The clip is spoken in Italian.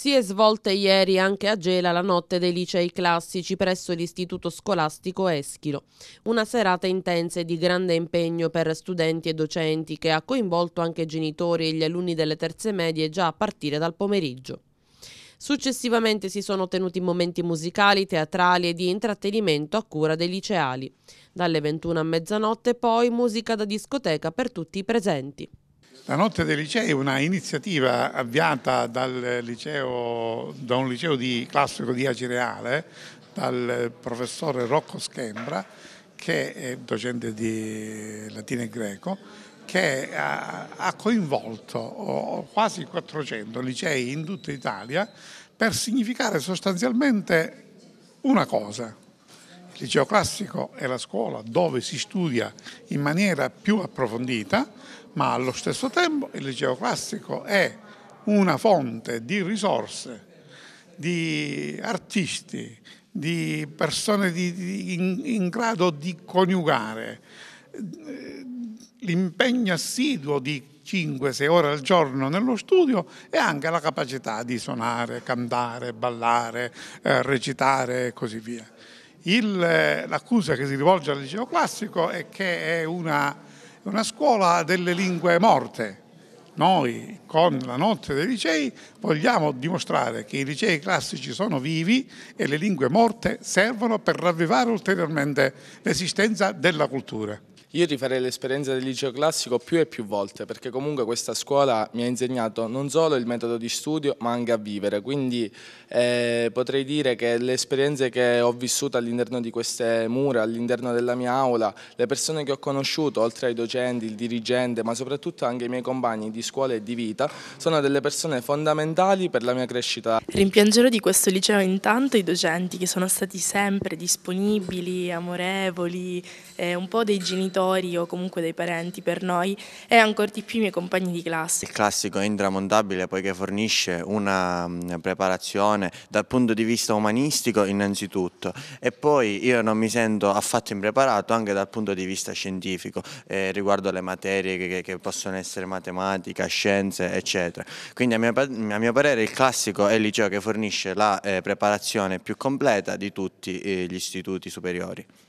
Si è svolta ieri anche a Gela la notte dei licei classici presso l'istituto scolastico Eschilo. Una serata intensa e di grande impegno per studenti e docenti che ha coinvolto anche genitori e gli alunni delle terze medie già a partire dal pomeriggio. Successivamente si sono tenuti momenti musicali, teatrali e di intrattenimento a cura dei liceali. Dalle 21 a mezzanotte poi musica da discoteca per tutti i presenti. La Notte dei Licei è una iniziativa avviata liceo, da un liceo di, classico di Acireale, dal professore Rocco Schembra, che è docente di latino e greco, che ha coinvolto quasi 400 licei in tutta Italia per significare sostanzialmente una cosa, il liceo classico è la scuola dove si studia in maniera più approfondita, ma allo stesso tempo il liceo classico è una fonte di risorse, di artisti, di persone di, di, in, in grado di coniugare l'impegno assiduo di 5-6 ore al giorno nello studio e anche la capacità di suonare, cantare, ballare, eh, recitare e così via. Eh, l'accusa che si rivolge al liceo classico è che è una, una scuola delle lingue morte. Noi con la notte dei licei vogliamo dimostrare che i licei classici sono vivi e le lingue morte servono per ravvivare ulteriormente l'esistenza della cultura. Io rifarei l'esperienza del liceo classico più e più volte perché comunque questa scuola mi ha insegnato non solo il metodo di studio ma anche a vivere, quindi eh, potrei dire che le esperienze che ho vissuto all'interno di queste mura, all'interno della mia aula, le persone che ho conosciuto oltre ai docenti, il dirigente ma soprattutto anche i miei compagni di scuola e di vita sono delle persone fondamentali per la mia crescita. Rimpiangerò di questo liceo intanto i docenti che sono stati sempre disponibili, amorevoli, eh, un po' dei genitori genitori o comunque dei parenti per noi e ancora di più i miei compagni di classe. Il classico è intramontabile poiché fornisce una mm, preparazione dal punto di vista umanistico innanzitutto e poi io non mi sento affatto impreparato anche dal punto di vista scientifico eh, riguardo le materie che, che, possono essere matematica, scienze eccetera. Quindi a mio, a mio, parere il classico è il liceo che fornisce la eh, preparazione più completa di tutti eh, gli istituti superiori.